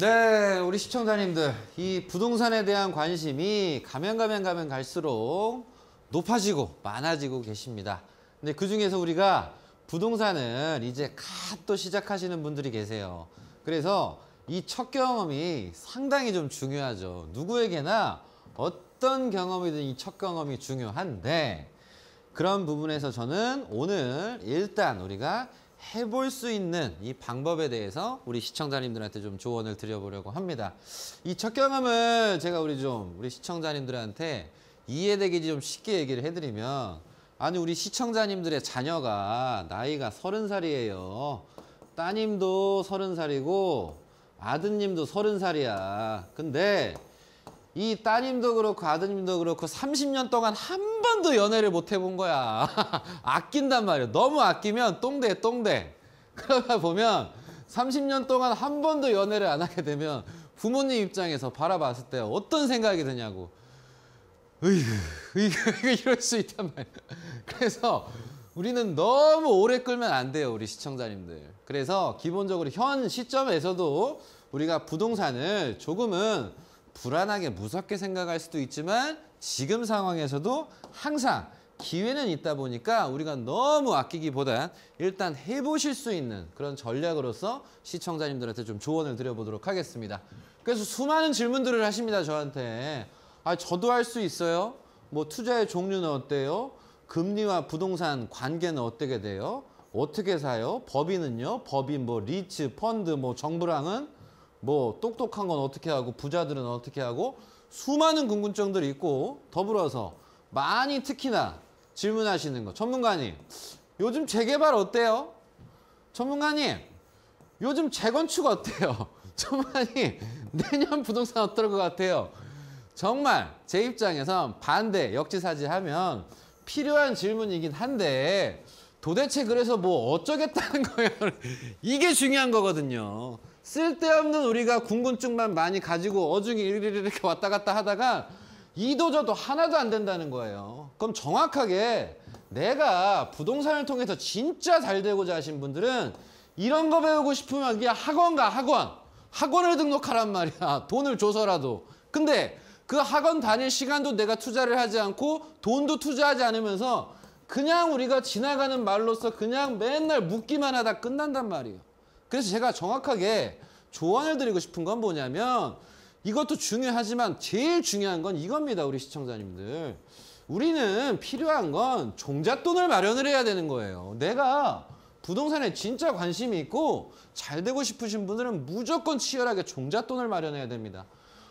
네, 우리 시청자님들 이 부동산에 대한 관심이 가면 가면 가면 갈수록 높아지고 많아지고 계십니다. 근데 그중에서 우리가 부동산을 이제 갓 또 시작하시는 분들이 계세요. 그래서 이 첫 경험이 상당히 좀 중요하죠. 누구에게나 어떤 경험이든 이 첫 경험이 중요한데 그런 부분에서 저는 오늘 일단 우리가 해볼 수 있는 이 방법에 대해서 우리 시청자님들한테 좀 조언을 드려보려고 합니다. 이 첫경함을 제가 우리 좀 우리 시청자님들한테 이해되기 좀 쉽게 얘기를 해드리면 아니 우리 시청자님들의 자녀가 나이가 서른 살이에요. 따님도 서른 살이고 아드님도 서른 살이야. 근데 이 따님도 그렇고 아드님도 그렇고 30년 동안 한 번도 연애를 못 해본 거야. 아낀단 말이야. 너무 아끼면 똥돼똥돼 그러다 보면 30년 동안 한 번도 연애를 안 하게 되면 부모님 입장에서 바라봤을 때 어떤 생각이 드냐고. 으이그, 으이그 이럴 수 있단 말이야. 그래서 우리는 너무 오래 끌면 안 돼요. 우리 시청자님들. 그래서 기본적으로 현 시점에서도 우리가 부동산을 조금은 불안하게 무섭게 생각할 수도 있지만 지금 상황에서도 항상 기회는 있다 보니까 우리가 너무 아끼기보다 일단 해보실 수 있는 그런 전략으로서 시청자님들한테 좀 조언을 드려보도록 하겠습니다. 그래서 수많은 질문들을 하십니다, 저한테. 아, 저도 할 수 있어요? 뭐 투자의 종류는 어때요? 금리와 부동산 관계는 어떻게 돼요? 어떻게 사요? 법인은요? 법인 뭐 리츠, 펀드 뭐 정부랑은? 뭐 똑똑한 건 어떻게 하고 부자들은 어떻게 하고 수많은 궁금증들이 있고 더불어서 많이 특히나 질문하시는 거 전문가님 요즘 재개발 어때요? 전문가님 요즘 재건축 어때요? 전문가님 내년 부동산 어떨 것 같아요? 정말 제 입장에선 반대 역지사지하면 필요한 질문이긴 한데 도대체 그래서 뭐 어쩌겠다는 거예요? 이게 중요한 거거든요. 쓸데없는 우리가 궁금증만 많이 가지고 어중이 이렇게 왔다 갔다 하다가 이도저도 하나도 안 된다는 거예요. 그럼 정확하게 내가 부동산을 통해서 진짜 잘 되고자 하신 분들은 이런 거 배우고 싶으면 그냥 학원가 학원 학원을 등록하란 말이야 돈을 줘서라도 근데 그 학원 다닐 시간도 내가 투자를 하지 않고 돈도 투자하지 않으면서 그냥 우리가 지나가는 말로서 그냥 맨날 묻기만 하다 끝난단 말이에요 그래서 제가 정확하게 조언을 드리고 싶은 건 뭐냐면 이것도 중요하지만 제일 중요한 건 이겁니다. 우리 시청자님들. 우리는 필요한 건 종잣돈을 마련을 해야 되는 거예요. 내가 부동산에 진짜 관심이 있고 잘 되고 싶으신 분들은 무조건 치열하게 종잣돈을 마련해야 됩니다.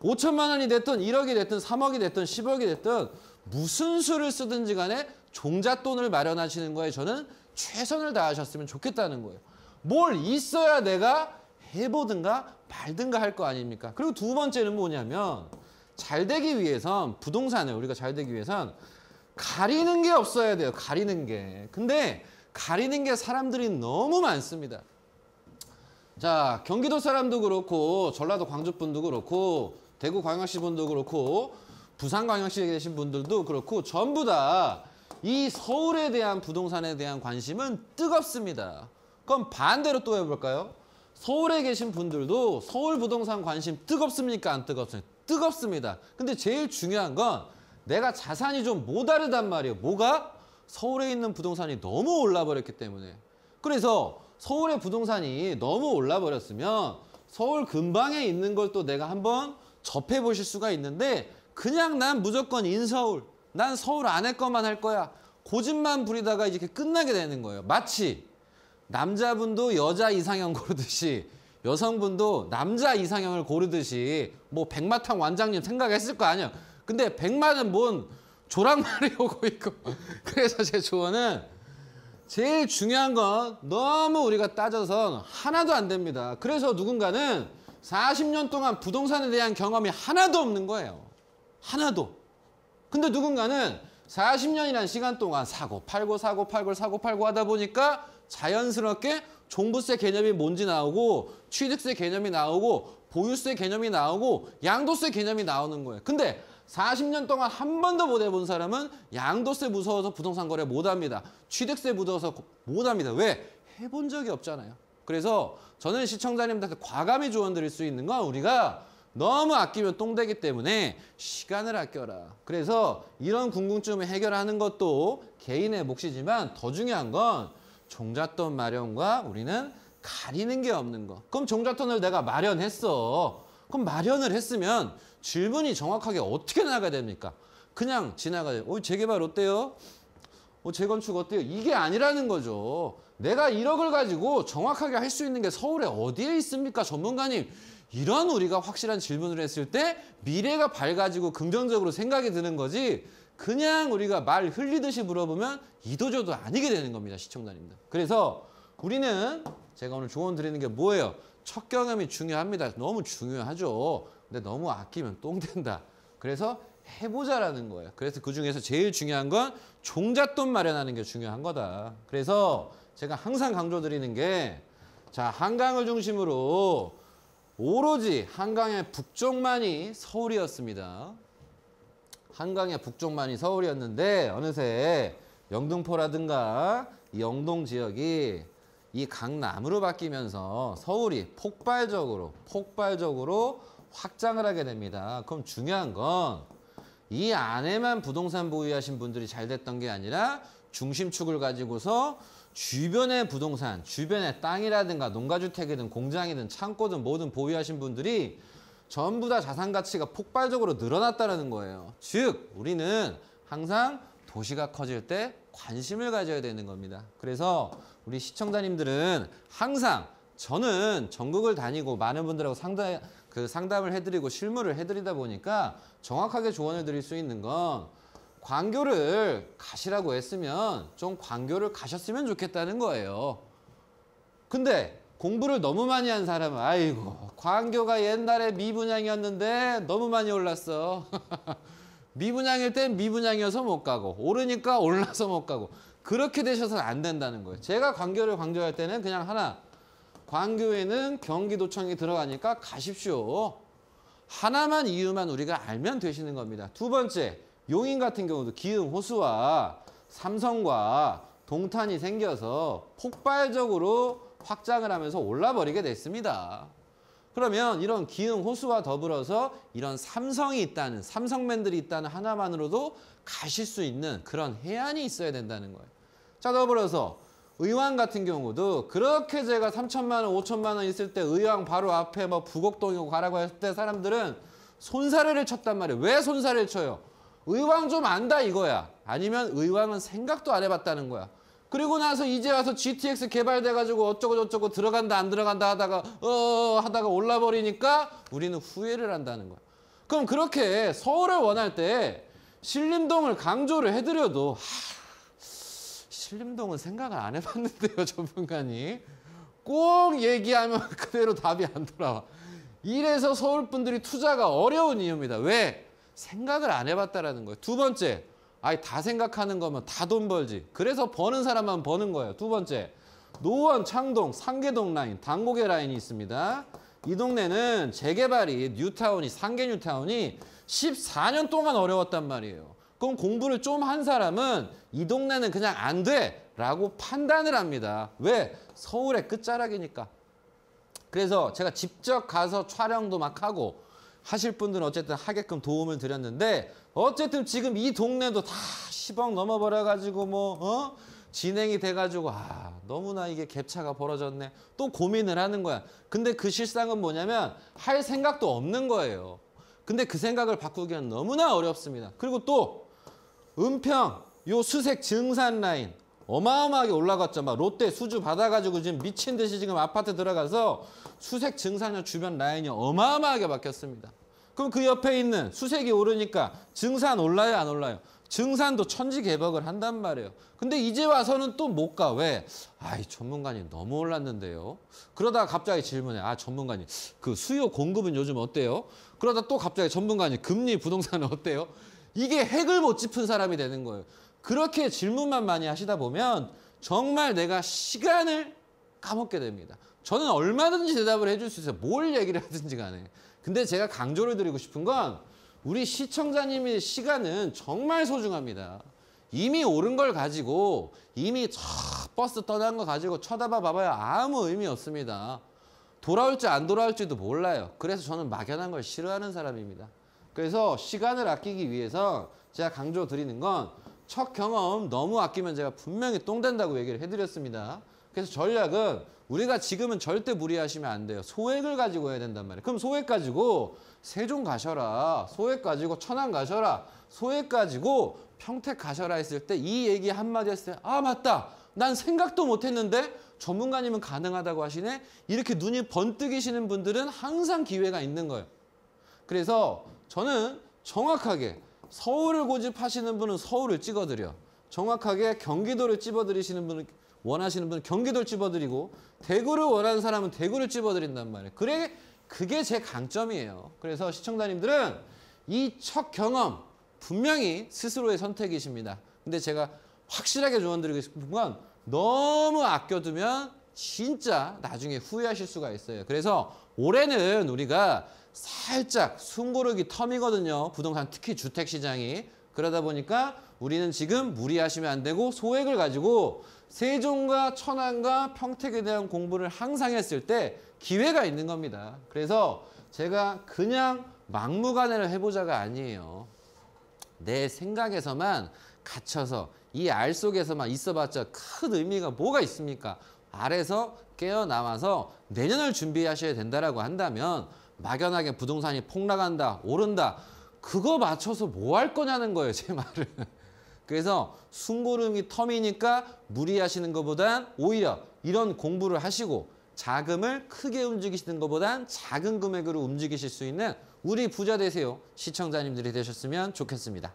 5천만 원이 됐든 1억이 됐든 3억이 됐든 10억이 됐든 무슨 수를 쓰든지 간에 종잣돈을 마련하시는 거에 저는 최선을 다하셨으면 좋겠다는 거예요. 뭘 있어야 내가 해보든가 말든가 할 거 아닙니까? 그리고 두 번째는 뭐냐면 잘 되기 위해선 부동산에 우리가 잘 되기 위해선 가리는 게 없어야 돼요. 가리는 게. 근데 가리는 게 사람들이 너무 많습니다. 자 경기도 사람도 그렇고 전라도 광주 분도 그렇고 대구 광역시 분도 그렇고 부산 광역시에 계신 분들도 그렇고 전부 다 이 서울에 대한 부동산에 대한 관심은 뜨겁습니다. 그럼 반대로 또 해볼까요? 서울에 계신 분들도 서울 부동산 관심 뜨겁습니까? 안 뜨겁습니까? 뜨겁습니다. 근데 제일 중요한 건 내가 자산이 좀모다르단 말이에요. 뭐가? 서울에 있는 부동산이 너무 올라버렸기 때문에. 그래서 서울의 부동산이 너무 올라버렸으면 서울 근방에 있는 걸 또 내가 한번 접해보실 수가 있는데 그냥 난 무조건 인서울, 난 서울 안에 것만 할 거야. 고집만 부리다가 이렇게 끝나게 되는 거예요. 마치 남자분도 여자 이상형 고르듯이 여성분도 남자 이상형을 고르듯이 뭐 백마탕 완장님 생각했을 거 아니에요. 근데 백마는 뭔 조랑말이 오고 있고 그래서 제 조언은 제일 중요한 건 너무 우리가 따져서 하나도 안 됩니다. 그래서 누군가는 40년 동안 부동산에 대한 경험이 하나도 없는 거예요. 하나도. 근데 누군가는 4 0년이란 시간 동안 사고 팔고 사고 팔고 사고 팔고 하다 보니까 자연스럽게 종부세 개념이 뭔지 나오고 취득세 개념이 나오고 보유세 개념이 나오고 양도세 개념이 나오는 거예요. 근데 40년 동안 한 번도 못 해본 사람은 양도세 무서워서 부동산 거래 못합니다. 취득세 무서워서 못합니다. 왜? 해본 적이 없잖아요. 그래서 저는 시청자님들한테 과감히 조언드릴 수 있는 건 우리가 너무 아끼면 똥되기 때문에 시간을 아껴라. 그래서 이런 궁금증을 해결하는 것도 개인의 몫이지만 더 중요한 건 종잣돈 마련과 우리는 가리는 게 없는 거. 그럼 종잣돈을 내가 마련했어. 그럼 마련을 했으면 질문이 정확하게 어떻게 나가야 됩니까? 그냥 지나가요. 어, 재개발 어때요? 어, 재건축 어때요? 이게 아니라는 거죠. 내가 1억을 가지고 정확하게 할 수 있는 게 서울에 어디에 있습니까? 전문가님. 이런 우리가 확실한 질문을 했을 때 미래가 밝아지고 긍정적으로 생각이 드는 거지 그냥 우리가 말 흘리듯이 물어보면 이도저도 아니게 되는 겁니다. 시청자님들. 그래서 우리는 제가 오늘 조언 드리는 게 뭐예요? 첫 경험이 중요합니다. 너무 중요하죠. 근데 너무 아끼면 똥된다. 그래서 해보자라는 거예요. 그래서 그중에서 제일 중요한 건 종잣돈 마련하는 게 중요한 거다. 그래서 제가 항상 강조드리는 게 자, 한강을 중심으로 오로지 한강의 북쪽만이 서울이었습니다. 한강의 북쪽만이 서울이었는데 어느새 영등포라든가 영동 지역이 이 강남으로 바뀌면서 서울이 폭발적으로 폭발적으로 확장을 하게 됩니다. 그럼 중요한 건 이 안에만 부동산 보유하신 분들이 잘 됐던 게 아니라 중심축을 가지고서 주변의 부동산, 주변의 땅이라든가 농가주택이든 공장이든 창고든 뭐든 보유하신 분들이 전부 다 자산 가치가 폭발적으로 늘어났다는 거예요. 즉 우리는 항상 도시가 커질 때 관심을 가져야 되는 겁니다. 그래서 우리 시청자님들은 항상 저는 전국을 다니고 많은 분들하고 상담, 그 상담을 해드리고 실무를 해드리다 보니까 정확하게 조언을 드릴 수 있는 건 광교를 가시라고 했으면 좀 광교를 가셨으면 좋겠다는 거예요. 근데 공부를 너무 많이 한 사람은 아이고 광교가 옛날에 미분양이었는데 너무 많이 올랐어 미분양일 땐 미분양이어서 못 가고 오르니까 올라서 못 가고 그렇게 되셔서는 안 된다는 거예요 제가 광교를 광조할 때는 그냥 하나 광교에는 경기도청이 들어가니까 가십시오 하나만 이유만 우리가 알면 되시는 겁니다 두 번째 용인 같은 경우도 기흥 호수와 삼성과 동탄이 생겨서 폭발적으로 확장을 하면서 올라버리게 됐습니다. 그러면 이런 기흥 호수와 더불어서 이런 삼성이 있다는 삼성맨들이 있다는 하나만으로도 가실 수 있는 그런 해안이 있어야 된다는 거예요. 자 더불어서 의왕 같은 경우도 그렇게 제가 3천만 원, 5천만 원 있을 때 의왕 바로 앞에 뭐 부곡동이고 가라고 했을 때 사람들은 손사래를 쳤단 말이에요. 왜 손사래를 쳐요? 의왕 좀 안다 이거야. 아니면 의왕은 생각도 안 해봤다는 거야. 그리고 나서 이제 와서 GTX 개발돼가지고 어쩌고저쩌고 들어간다 안 들어간다 하다가 어 하다가 올라버리니까 우리는 후회를 한다는 거야. 그럼 그렇게 서울을 원할 때 신림동을 강조를 해드려도 하, 신림동은 생각을 안 해봤는데요 전문가님. 꼭 얘기하면 그대로 답이 안 돌아와. 이래서 서울 분들이 투자가 어려운 이유입니다. 왜? 생각을 안 해봤다라는 거예요. 두 번째. 아예 다 생각하는 거면 다 돈 벌지. 그래서 버는 사람만 버는 거예요. 두 번째, 노원, 창동, 상계동 라인, 당고개 라인이 있습니다. 이 동네는 재개발이 뉴타운이 상계 뉴타운이 14년 동안 어려웠단 말이에요. 그럼 공부를 좀 한 사람은 이 동네는 그냥 안 돼! 라고 판단을 합니다. 왜? 서울의 끝자락이니까. 그래서 제가 직접 가서 촬영도 막 하고 하실 분들은 어쨌든 하게끔 도움을 드렸는데 어쨌든 지금 이 동네도 다 10억 넘어버려가지고 뭐 어? 진행이 돼가지고 아 너무나 이게 갭차가 벌어졌네 또 고민을 하는 거야 근데 그 실상은 뭐냐면 할 생각도 없는 거예요 근데 그 생각을 바꾸기는 너무나 어렵습니다 그리고 또 은평 요 수색 증산 라인 어마어마하게 올라갔잖아. 롯데 수주 받아가지고 지금 미친 듯이 지금 아파트 들어가서 수색 증산역 주변 라인이 어마어마하게 바뀌었습니다. 그럼 그 옆에 있는 수색이 오르니까 증산 올라요 안 올라요? 증산도 천지 개벽을 한단 말이에요. 근데 이제 와서는 또 못 가. 왜? 아이, 전문가님 너무 올랐는데요. 그러다가 갑자기 질문해. 아, 전문가님, 그 수요 공급은 요즘 어때요? 그러다 또 갑자기 전문가님, 금리 부동산은 어때요? 이게 핵을 못 짚은 사람이 되는 거예요. 그렇게 질문만 많이 하시다 보면 정말 내가 시간을 까먹게 됩니다. 저는 얼마든지 대답을 해줄 수 있어요. 뭘 얘기를 하든지 간에. 근데 제가 강조를 드리고 싶은 건 우리 시청자님의 시간은 정말 소중합니다. 이미 오른 걸 가지고 이미 버스 떠난 거 가지고 쳐다봐 봐봐야 아무 의미 없습니다. 돌아올지 안 돌아올지도 몰라요. 그래서 저는 막연한 걸 싫어하는 사람입니다. 그래서 시간을 아끼기 위해서 제가 강조 드리는 건첫 경험 너무 아끼면 제가 분명히 똥된다고 얘기를 해드렸습니다. 그래서 전략은 우리가 지금은 절대 무리하시면 안 돼요. 소액을 가지고 해야 된단 말이에요. 그럼 소액 가지고 세종 가셔라. 소액 가지고 천안 가셔라. 소액 가지고 평택 가셔라 했을 때 이 얘기 한마디 했을 때 아 맞다. 난 생각도 못했는데 전문가님은 가능하다고 하시네. 이렇게 눈이 번뜩이시는 분들은 항상 기회가 있는 거예요. 그래서 저는 정확하게 서울을 고집하시는 분은 서울을 찍어드려. 정확하게 경기도를 찝어드리시는 분은 원하시는 분은 경기도를 찝어드리고 대구를 원하는 사람은 대구를 찝어드린단 말이에요. 그래 그게 제 강점이에요. 그래서 시청자님들은 이 첫 경험 분명히 스스로의 선택이십니다. 근데 제가 확실하게 조언드리고 싶은 건 너무 아껴두면 진짜 나중에 후회하실 수가 있어요. 그래서 올해는 우리가 살짝 숨고르기 텀이거든요. 부동산 특히 주택시장이. 그러다 보니까 우리는 지금 무리하시면 안 되고 소액을 가지고 세종과 천안과 평택에 대한 공부를 항상 했을 때 기회가 있는 겁니다. 그래서 제가 그냥 막무가내를 해보자가 아니에요. 내 생각에서만 갇혀서 이 알 속에서만 있어봤자 큰 의미가 뭐가 있습니까? 알에서 깨어나와서 내년을 준비하셔야 된다라고 한다면 막연하게 부동산이 폭락한다, 오른다 그거 맞춰서 뭐 할 거냐는 거예요, 제 말은. 그래서 숭고름이 텀이니까 무리하시는 것보단 오히려 이런 공부를 하시고 자금을 크게 움직이시는 것보단 작은 금액으로 움직이실 수 있는 우리 부자 되세요. 시청자님들이 되셨으면 좋겠습니다.